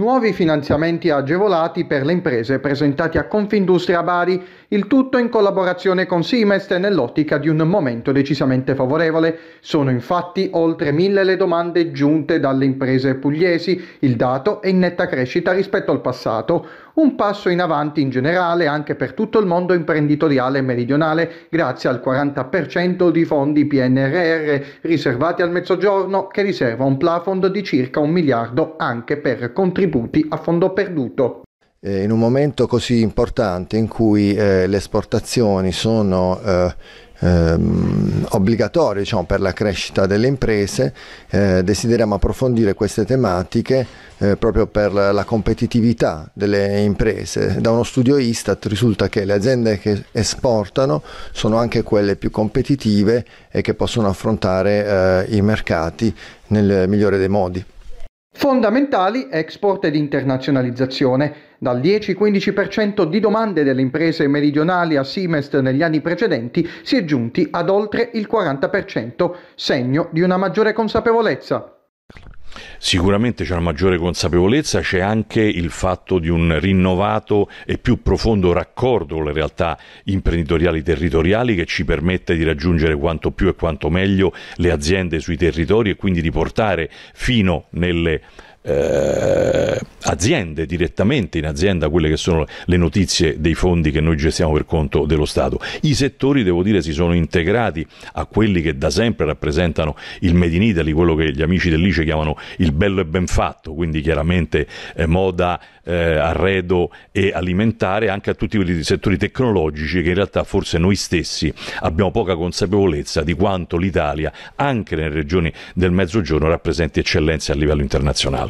Nuovi finanziamenti agevolati per le imprese presentati a Confindustria Bari, il tutto in collaborazione con Simest nell'ottica di un momento decisamente favorevole. Sono infatti oltre mille le domande giunte dalle imprese pugliesi, il dato è in netta crescita rispetto al passato, un passo in avanti in generale anche per tutto il mondo imprenditoriale meridionale grazie al 40% di fondi PNRR riservati al mezzogiorno che riserva un plafond di circa un miliardo anche per contribuire contributi a fondo perduto eh, in un momento così importante in cui eh, le esportazioni sono eh, ehm, obbligatorie diciamo, per la crescita delle imprese, eh, desideriamo approfondire queste tematiche eh, proprio per la competitività delle imprese. Da uno studio Istat risulta che le aziende che esportano sono anche quelle più competitive e che possono affrontare eh, i mercati nel migliore dei modi. Fondamentali export ed internazionalizzazione. Dal 10-15% di domande delle imprese meridionali a Simest negli anni precedenti si è giunti ad oltre il 40%, segno di una maggiore consapevolezza Sicuramente c'è una maggiore consapevolezza, c'è anche il fatto di un rinnovato e più profondo raccordo con le realtà imprenditoriali territoriali che ci permette di raggiungere quanto più e quanto meglio le aziende sui territori e quindi di portare fino nelle eh, aziende, direttamente in azienda, quelle che sono le notizie dei fondi che noi gestiamo per conto dello Stato. I settori, devo dire, si sono integrati a quelli che da sempre rappresentano il Made in Italy, quello che gli amici dell'ICE chiamano il bello e ben fatto, quindi chiaramente eh, moda, eh, arredo e alimentare, anche a tutti quei settori tecnologici che in realtà forse noi stessi abbiamo poca consapevolezza di quanto l'Italia, anche nelle regioni del Mezzogiorno, rappresenti eccellenze a livello internazionale.